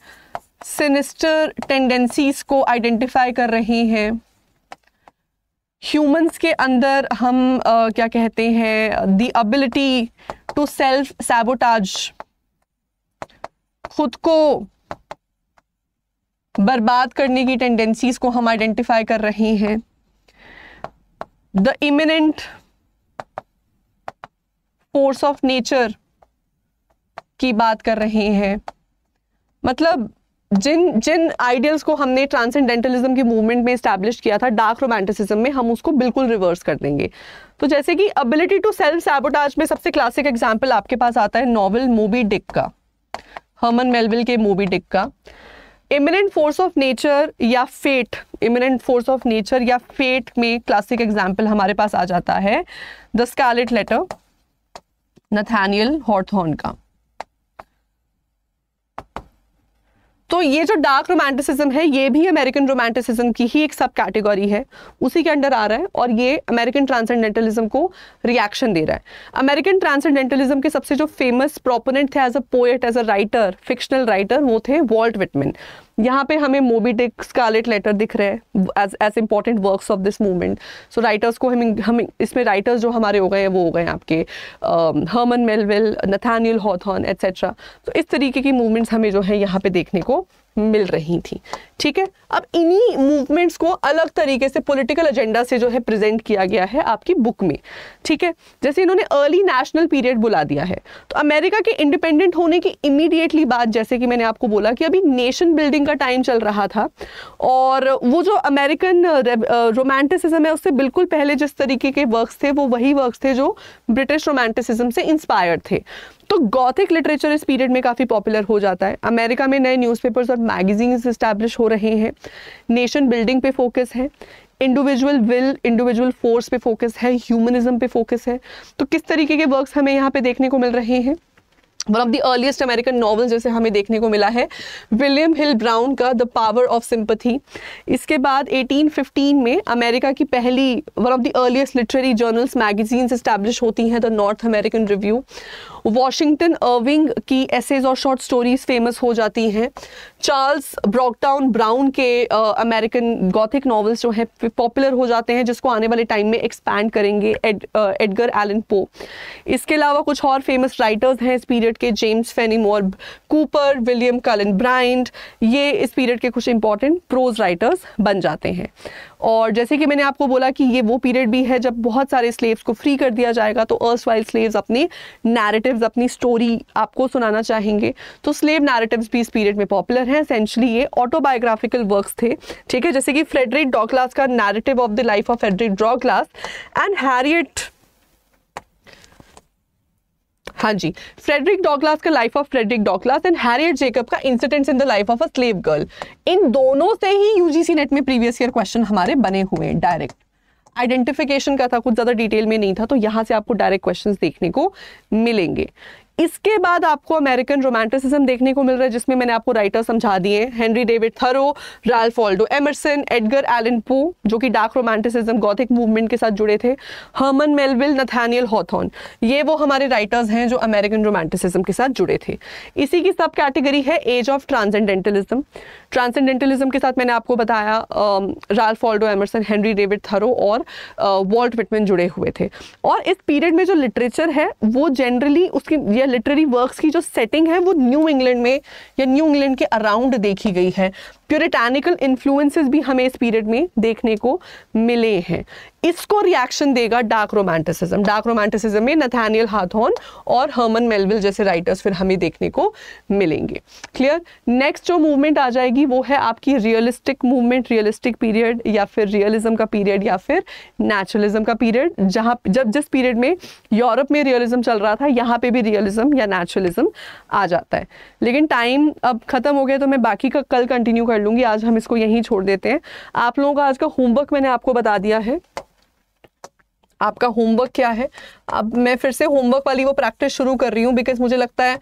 सिनिस्टर टेंडेंसीज को आइडेंटिफाई कर रहे हैं ह्यूमंस के अंदर हम uh, क्या कहते हैं the ability to self sabotage खुद को बर्बाद करने की टेंडेंसीज को हम आइडेंटिफाई कर रहे हैं the imminent force of nature की बात कर रहे हैं मतलब जिन जिन आइडियल्स को हमने ट्रांसेंडेंटलिज्म के मूवमेंट में इस्टेब्लिश किया था डार्क रोमांटिसिज्म में हम उसको बिल्कुल रिवर्स कर देंगे तो जैसे कि अबिलिटी टू सेल्फ सैबोटाज में सबसे क्लासिक एग्जाम्पल आपके पास आता है नॉवल मूवी डिक का हर्मन मेलविल के मूवी डिक का इमिनेंट फोर्स ऑफ नेचर या fate imminent force of nature या फेट में क्लासिक एग्जाम्पल हमारे पास आ जाता है the scarlet letter Nathaniel Hawthorne का तो ये जो डार्क रोमांटिसिज्म है ये भी अमेरिकन रोमांटिसिज्म की ही एक सब कैटेगरी है उसी के अंडर आ रहा है और ये अमेरिकन ट्रांसेंडेंटलिज्म को रिएक्शन दे रहा है अमेरिकन ट्रांसेंडेंटलिज्म के सबसे जो फेमस प्रोपोनेंट थे as a poet as a writer fictional writer वो थे वॉल्ट विटमिन यहाँ पे हमें मोबीटिक स्कारलेट लेटर दिख रहे हैं as as important work of this movement so writers को हम हम इसमें राइटर्स जो हमारे हो गए वो हो गए आपके Herman Melville Nathaniel Hawthorne etcetera तो इस तरीके की मूवमेंट्स हमें जो है यहाँ पे देखने को मिल रही थी ठीक है अब इन्हीं मूवमेंट्स को अलग तरीके से पॉलिटिकल एजेंडा से जो है प्रेजेंट किया गया है आपकी बुक में ठीक है जैसे इन्होंने अर्ली नेशनल पीरियड बुला दिया है तो अमेरिका के इंडिपेंडेंट होने की इमीडिएटली बात जैसे कि मैंने आपको बोला कि अभी नेशन बिल्डिंग का टाइम चल रहा था और वो जो अमेरिकन रोमांटिसिज्म uh, uh, है उससे बिल्कुल पहले जिस तरीके के वर्क थे वो वही वर्क थे जो ब्रिटिश रोमांटिसिज्म से इंस्पायर्ड थे तो गॉथिक लिटरेचर इस पीरियड में काफ़ी पॉपुलर हो जाता है अमेरिका में नए न्यूज़पेपर्स और मैगजीन्स इस्टेब्लिश हो रहे हैं नेशन बिल्डिंग पे फोकस है इंडिविजुअल विल इंडिविजुअल फोर्स पे फोकस है ह्यूमनिज्म पे फोकस है तो किस तरीके के वर्क्स हमें यहाँ पे देखने को मिल रहे हैं one of the earliest American novels जैसे हमें देखने को मिला है विलियम हिल ब्राउन का द पावर ऑफ सिंपथी इसके बाद 1815 में अमेरिका की पहली one of the earliest literary journals magazines establish होती हैं the North American Review Washington Irving की एसेज और शॉर्ट स्टोरीज फेमस हो जाती हैं चार्ल्स ब्रॉकडाउन ब्राउन के अमेरिकन गॉथिक नॉवेल्स जो हैं पॉपुलर हो जाते हैं जिसको आने वाले टाइम में एक्सपैंड करेंगे एड, एडगर एलन पो इसके अलावा कुछ और फेमस राइटर्स हैं इस पीरियड के James Fenimore Cooper William Cullen Bryant ये इस पीरियड के कुछ इंपॉर्टेंट प्रोज राइटर्स बन जाते हैं और जैसे कि मैंने आपको बोला कि ये वो पीरियड भी है जब बहुत सारे स्लेव्स को फ्री कर दिया जाएगा तो अर्स वाइल स्लेव्स अपने नैरेटिव्स अपनी स्टोरी आपको सुनाना चाहेंगे तो स्लेव नैरेटिव्स भी इस पीरियड में पॉपुलर हैं हैं सेंशली ये ऑटोबायोग्राफिकल वर्क्स थे ठीक है जैसे कि फ्रेडरिक डॉकलास का narrative of the life of Frederick Douglass and Harriet हाँ जी फ्रेडरिक डॉकलास का life of Frederick Douglass and Harriet Jacob का incidents in the life of a slave girl इन दोनों से ही यूजीसी नेट में प्रीवियस ईयर क्वेश्चन हमारे बने हुए हैं डायरेक्ट आइडेंटिफिकेशन का था कुछ ज़्यादा डिटेल में नहीं था तो यहां से आपको डायरेक्ट क्वेश्चंस देखने को मिलेंगे इसके बाद आपको अमेरिकन रोमांटिसिज्म देखने को मिल रहा है जिसमें मैंने आपको राइटर समझा दिए Henry David Thoreau Ralph Waldo Emerson Edgar Allan Poe जो कि डार्क रोमांटिसिज्म गौथिक मूवमेंट के साथ जुड़े थे हर्मन मेलविल नथानियल हॉथॉन ये वो हमारे राइटर्स हैं जो अमेरिकन रोमांटिसिज्म के साथ जुड़े थे इसी की सब कैटेगरी है एज ऑफ ट्रांसेंडेंटलिज्म ट्रांसेंडेंटलिज्म के साथ मैंने आपको बताया Ralph Waldo Emerson Henry David Thoreau और वॉल्ट विटमिन जुड़े हुए थे और इस पीरियड में जो लिटरेचर है वो जनरली उसकी या लिटरेरी वर्क्स की जो सेटिंग है वो न्यू इंग्लैंड में या न्यू इंग्लैंड के अराउंड देखी गई है प्योरिटैनिकल इन्फ्लुएंसेस भी हमें इस पीरियड में देखने को मिले हैं इसको रिएक्शन देगा डार्क रोमांटिसिज्म डार्क रोमांटिसिज्म में नथानियल हाथोन और हर्मन मेलविल जैसे राइटर्स फिर हमें देखने को मिलेंगे क्लियर नेक्स्ट जो मूवमेंट आ जाएगी वो है आपकी रियलिस्टिक मूवमेंट रियलिस्टिक पीरियड या फिर रियलिज्म का पीरियड या फिर नेचुरलिज्म का पीरियड जहाँ जब जिस पीरियड में यूरोप में रियलिज्म चल रहा था यहाँ पर भी रियलिज्म या नेचुरलिज्म आ जाता है लेकिन टाइम अब ख़त्म हो गया तो मैं बाकी का कल कंटिन्यू कर कर लूंगी आज हम इसको यहीं छोड़ देते हैं आप लोगों का आज का होमवर्क मैंने आपको बता दिया है आपका होमवर्क क्या है अब मैं फिर से होमवर्क वाली वो प्रैक्टिस शुरू कर रही हूँ बिकॉज मुझे लगता है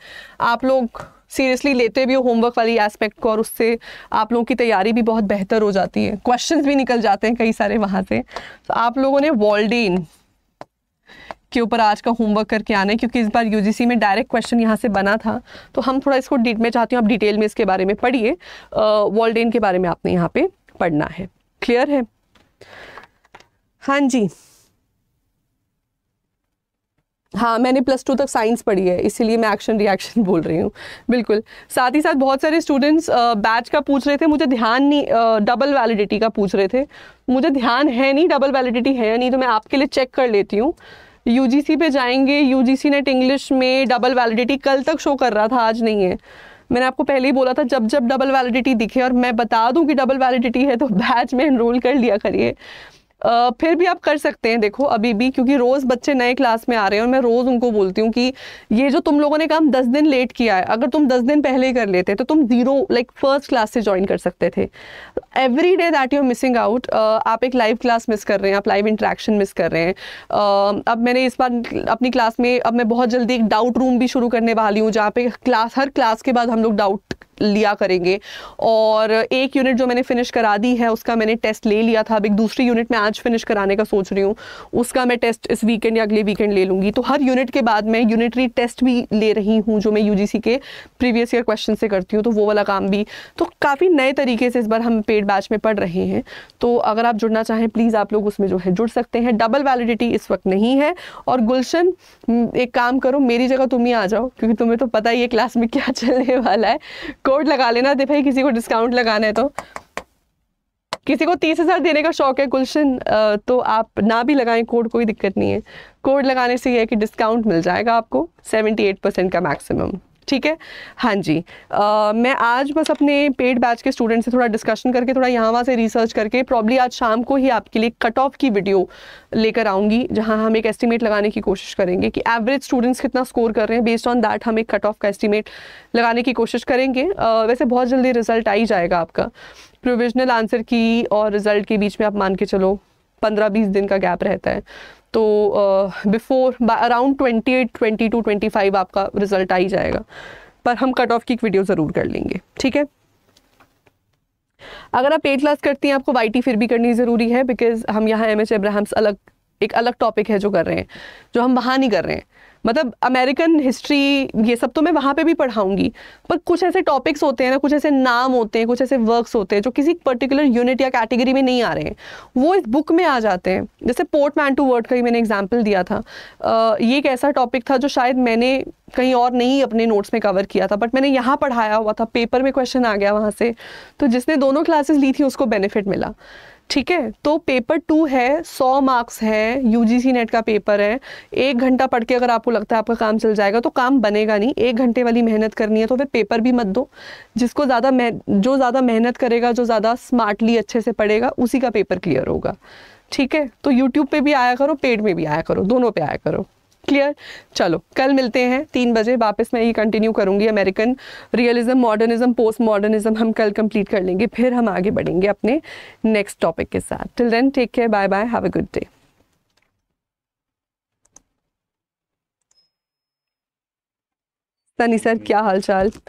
आप लोग सीरियसली लेते भी हो होमवर्क वाली एस्पेक्ट को और उससे आप लोगों की तैयारी भी बहुत बेहतर हो जाती है क्वेश्चंस भी निकल जाते हैं कई सारे वहाँ से तो आप लोगों ने वॉल्डेन के ऊपर आज का होमवर्क करके आना है क्योंकि इस बार यूजीसी में डायरेक्ट क्वेश्चन यहाँ से बना था तो हम थोड़ा इसको डीट में चाहती हूँ आप डिटेल में इसके बारे में पढ़िए वॉल्डेन के बारे में आपने यहाँ पे पढ़ना है क्लियर है हाँ जी हाँ मैंने प्लस टू तक साइंस पढ़ी है इसीलिए मैं एक्शन रिएक्शन बोल रही हूँ बिल्कुल साथ ही साथ बहुत सारे स्टूडेंट्स बैच का पूछ रहे थे मुझे ध्यान नहीं डबल वैलिडिटी का पूछ रहे थे मुझे ध्यान है नहीं डबल वैलिडिटी है या नहीं तो मैं आपके लिए चेक कर लेती हूँ यूजीसी पे जाएंगे यूजीसी नेट इंग्लिश में डबल वैलिडिटी कल तक शो कर रहा था आज नहीं है मैंने आपको पहले ही बोला था जब जब डबल वैलिडिटी दिखे और मैं बता दूं कि डबल वैलिडिटी है तो बैच में इनरोल कर लिया करिए आ, फिर भी आप कर सकते हैं देखो अभी भी क्योंकि रोज़ बच्चे नए क्लास में आ रहे हैं और मैं रोज़ उनको बोलती हूँ कि ये जो तुम लोगों ने काम दस दिन लेट किया है अगर तुम दस दिन पहले ही कर लेते तो तुम जीरो लाइक फर्स्ट क्लास से ज्वाइन कर सकते थे every day that you missing out आप एक लाइव क्लास मिस कर रहे हैं आप लाइव इंट्रैक्शन मिस कर रहे हैं uh, अब मैंने इस बार अपनी क्लास में अब मैं बहुत जल्दी एक डाउट रूम भी शुरू करने वाली हूँ जहाँ पे क्लास हर क्लास के बाद हम लोग डाउट लिया करेंगे और एक यूनिट जो मैंने फिनिश करा दी है उसका मैंने टेस्ट ले लिया था अब एक दूसरी यूनिट मैं आज फिनिश कराने का सोच रही हूँ उसका मैं टेस्ट इस वीकेंड या अगले वीकेंड ले लूँगी तो हर यूनिट के बाद मैं यूनिटरी टेस्ट भी ले रही हूँ जो मैं यू के प्रीवियस ईयर क्वेश्चन से करती हूँ तो वो वाला काम भी तो काफ़ी नए तरीके से इस बार हम पेड बैच में पढ़ रहे हैं तो अगर आप जुड़ना चाहें प्लीज़ आप लोग उसमें जो है जुड़ सकते हैं डबल वैलिडिटी इस वक्त नहीं है और गुलशन एक काम करो मेरी जगह तुम ही आ जाओ क्योंकि तुम्हें तो पता ही है क्लास में क्या चलने वाला है कोड लगा लेना दे भाई किसी को डिस्काउंट लगाना है तो किसी को तीस हज़ार देने का शौक है गुलशन तो आप ना भी लगाएं कोड कोई दिक्कत नहीं है कोड लगाने से यह है कि डिस्काउंट मिल जाएगा आपको सेवेंटी एट परसेंट का मैक्सिमम ठीक है हाँ जी आ, मैं आज बस अपने पेड बैच के स्टूडेंट से थोड़ा डिस्कशन करके थोड़ा यहाँ वहाँ से रिसर्च करके प्रॉब्ली आज शाम को ही आपके लिए कट ऑफ की वीडियो लेकर आऊँगी जहाँ हम एक एस्टिमेट लगाने की कोशिश करेंगे कि एवरेज स्टूडेंट्स कितना स्कोर कर रहे हैं बेस्ड ऑन दैट हम एक कट ऑफ का एस्टिमेट लगाने की कोशिश करेंगे आ, वैसे बहुत जल्दी रिजल्ट आ ही जाएगा आपका प्रोविजनल आंसर की और रिजल्ट के बीच में आप मान के चलो पंद्रह बीस दिन का गैप रहता है तो before around twenty eight twenty two twenty five आपका रिजल्ट आ ही जाएगा पर हम कट ऑफ की एक वीडियो ज़रूर कर लेंगे ठीक है अगर आप एट क्लास करती हैं आपको वाई फिर भी करनी ज़रूरी है बिकॉज हम यहाँ एम एच अलग एक अलग टॉपिक है जो कर रहे हैं जो हम वहाँ नहीं कर रहे हैं मतलब अमेरिकन हिस्ट्री ये सब तो मैं वहाँ पे भी पढ़ाऊंगी पर कुछ ऐसे टॉपिक्स होते हैं ना कुछ ऐसे नाम होते हैं कुछ ऐसे वर्क्स होते हैं जो किसी पर्टिकुलर यूनिट या कैटेगरी में नहीं आ रहे हैं वो इस बुक में आ जाते हैं जैसे पोर्ट मैन टू वर्ड का ही मैंने एग्जाम्पल दिया था आ, ये एक ऐसा टॉपिक था जो शायद मैंने कहीं और नहीं अपने नोट्स में कवर किया था बट मैंने यहाँ पढ़ाया हुआ था पेपर में क्वेश्चन आ गया वहाँ से तो जिसने दोनों क्लासेस ली थी उसको बेनिफिट मिला ठीक है तो पेपर टू है सौ मार्क्स है यूजीसी नेट का पेपर है एक घंटा पढ़ के अगर आपको लगता है आपका काम चल जाएगा तो काम बनेगा नहीं एक घंटे वाली मेहनत करनी है तो फिर पेपर भी मत दो जिसको ज़्यादा जो ज़्यादा मेहनत करेगा जो ज़्यादा स्मार्टली अच्छे से पढ़ेगा उसी का पेपर क्लियर होगा ठीक है तो यूट्यूब पे भी आया करो पेड में भी आया करो दोनों पे आया करो क्लियर चलो कल मिलते हैं तीन बजे वापस मैं ये कंटिन्यू करूँगी American realism modernism post modernism हम कल कंप्लीट कर लेंगे फिर हम आगे बढ़ेंगे अपने नेक्स्ट टॉपिक के साथ till then take care bye bye have a good day Sunny sir क्या हाल चाल